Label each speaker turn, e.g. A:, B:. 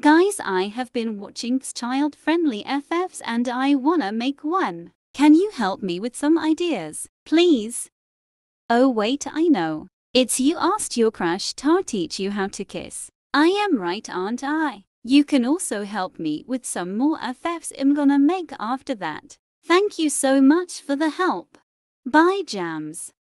A: Guys, I have been watching child-friendly FFs and I wanna make one. Can you help me with some ideas, please? Oh wait, I know. It's you asked your crush to teach you how to kiss. I am right, aren't I? You can also help me with some more FFs I'm gonna make after that. Thank you so much for the help. Bye, Jams.